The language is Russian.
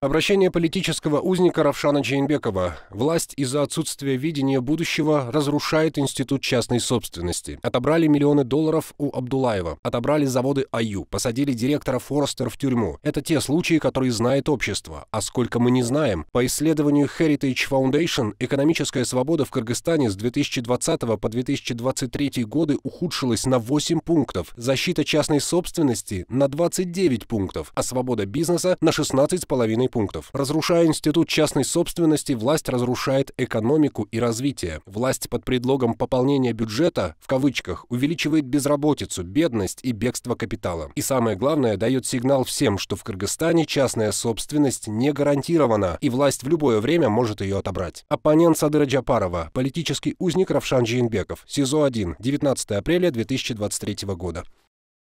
Обращение политического узника Равшана Чаинбекова. Власть из-за отсутствия видения будущего разрушает институт частной собственности. Отобрали миллионы долларов у Абдулаева. Отобрали заводы АЮ. Посадили директора Форестер в тюрьму. Это те случаи, которые знает общество. А сколько мы не знаем. По исследованию Heritage Foundation, экономическая свобода в Кыргызстане с 2020 по 2023 годы ухудшилась на 8 пунктов. Защита частной собственности на 29 пунктов, а свобода бизнеса на 16,5 опорный пунктов. Разрушая институт частной собственности, власть разрушает экономику и развитие. Власть под предлогом пополнения бюджета, в кавычках, увеличивает безработицу, бедность и бегство капитала. И самое главное, дает сигнал всем, что в Кыргызстане частная собственность не гарантирована, и власть в любое время может ее отобрать. Оппонент Садыра Джапарова, политический узник Равшан Джиенбеков, СИЗО-1, 19 апреля 2023 года.